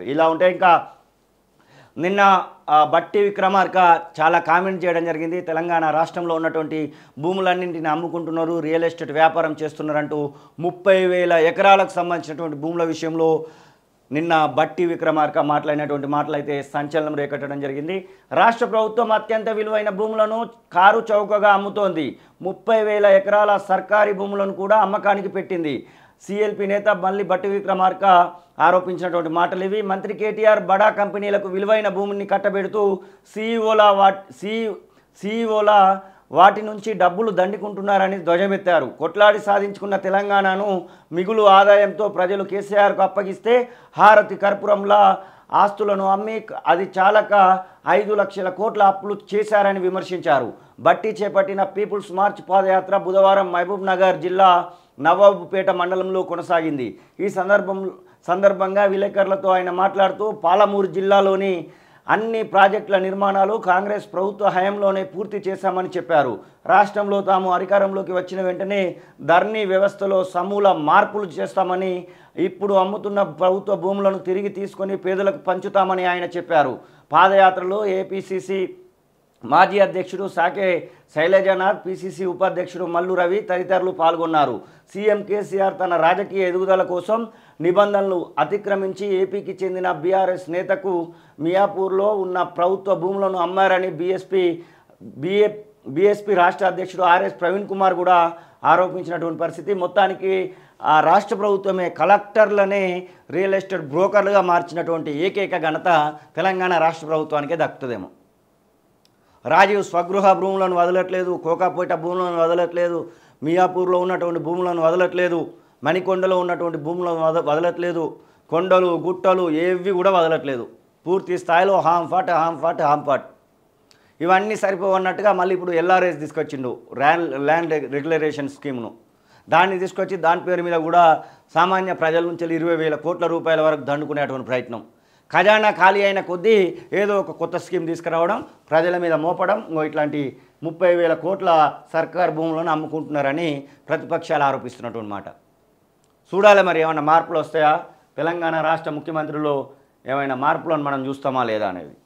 ఉంటుంది ఇలా ఉంటే ఇంకా నిన్న బట్టి విక్రమార్క చాలా కామెంట్ చేయడం జరిగింది తెలంగాణ రాష్ట్రంలో ఉన్నటువంటి భూములన్నింటిని అమ్ముకుంటున్నారు రియల్ ఎస్టేట్ వ్యాపారం చేస్తున్నారంటూ ముప్పై వేల ఎకరాలకు సంబంధించినటువంటి భూముల విషయంలో నిన్న బట్టి విక్రమార్క మాట్లాడినటువంటి మాటలైతే సంచలనం రేకెట్టడం జరిగింది రాష్ట్ర ప్రభుత్వం అత్యంత విలువైన భూములను కారు చౌకగా అమ్ముతోంది ముప్పై వేల ఎకరాల సర్కారీ భూములను కూడా అమ్మకానికి పెట్టింది సిఎల్పి నేత మళ్ళీ బట్టి విక్రమార్క ఆరోపించినటువంటి మాటలు ఇవి మంత్రి కేటీఆర్ బడా కంపెనీలకు విలువైన భూమిని కట్టబెడుతూ సిఇఓల వా సీ వాటి నుంచి డబ్బులు దండుకుంటున్నారని ధ్వజమెత్తారు కొట్లాడి సాధించుకున్న తెలంగాణను మిగులు ఆదాయంతో ప్రజలు కేసీఆర్కు అప్పగిస్తే హారతి కర్పూరంలా ఆస్తులను అమ్మి అది చాలక ఐదు లక్షల కోట్ల అప్పులు చేశారని విమర్శించారు బట్టి చేపట్టిన పీపుల్స్ మార్చ్ పాదయాత్ర బుధవారం మహబూబ్ నగర్ జిల్లా నవాబుపేట మండలంలో కొనసాగింది ఈ సందర్భం సందర్భంగా విలేకరులతో ఆయన మాట్లాడుతూ పాలమూరు జిల్లాలోని అన్ని ప్రాజెక్టుల నిర్మాణాలు కాంగ్రెస్ ప్రభుత్వ హయాంలోనే పూర్తి చేశామని చెప్పారు రాష్ట్రంలో తాము అధికారంలోకి వచ్చిన వెంటనే ధర్నీ వ్యవస్థలో సమూల మార్పులు చేస్తామని ఇప్పుడు అమ్ముతున్న ప్రభుత్వ భూములను తిరిగి తీసుకొని పేదలకు పంచుతామని ఆయన చెప్పారు పాదయాత్రలో ఏపీసీసీ మాజీ అధ్యక్షుడు సాకే శైలజనాథ్ పిసిసి ఉపాధ్యక్షుడు మల్లు రవి తదితరులు పాల్గొన్నారు సీఎం కేసీఆర్ తన రాజకీయ ఎదుగుదల కోసం నిబంధనలు అతిక్రమించి ఏపీకి చెందిన బీఆర్ఎస్ నేతకు మియాపూర్లో ఉన్న ప్రభుత్వ భూములను అమ్మారని బీఎస్పీ బీఏ బీఎస్పీ రాష్ట్ర అధ్యక్షుడు ఆర్ఎస్ ప్రవీణ్ కుమార్ కూడా ఆరోపించినటువంటి పరిస్థితి మొత్తానికి ఆ రాష్ట్ర ప్రభుత్వమే కలెక్టర్లనే రియల్ ఎస్టేట్ బ్రోకర్లుగా మార్చినటువంటి ఏకైక ఘనత తెలంగాణ రాష్ట్ర ప్రభుత్వానికే దక్కుతుందేమో రాజీవ్ స్వగృహ భూములను వదలట్లేదు కోకాపోయిట భూములను వదలట్లేదు మియాపూర్లో ఉన్నటువంటి భూములను వదలట్లేదు మణికొండలో ఉన్నటువంటి భూములను వదలట్లేదు కొండలు గుట్టలు ఏవి కూడా వదలట్లేదు పూర్తి స్థాయిలో హాంఫాట్ హాంఫాట్ హాంఫాట్ ఇవన్నీ సరిపోవన్నట్టుగా మళ్ళీ ఇప్పుడు ఎల్ఆర్ఎస్ తీసుకొచ్చిండు ర్యాన్ ల్యాండ్ రెగ్యులరేషన్ స్కీమ్ను దాన్ని తీసుకొచ్చి దాని పేరు మీద కూడా సామాన్య ప్రజల నుంచి ఇరవై వేల కోట్ల రూపాయల వరకు దండుకునేటువంటి ప్రయత్నం ఖజానా ఖాళీ అయిన కొద్దీ ఏదో ఒక కొత్త స్కీమ్ తీసుకురావడం ప్రజల మీద మోపడం ఇట్లాంటి ముప్పై వేల కోట్ల సర్కార్ భూములను అమ్ముకుంటున్నారని ప్రతిపక్షాలు ఆరోపిస్తున్నట్టు అనమాట చూడాలి మరి ఏమైనా మార్పులు వస్తాయా తెలంగాణ రాష్ట్ర ముఖ్యమంత్రులు ఏమైనా మార్పులను మనం చూస్తామా లేదా అనేది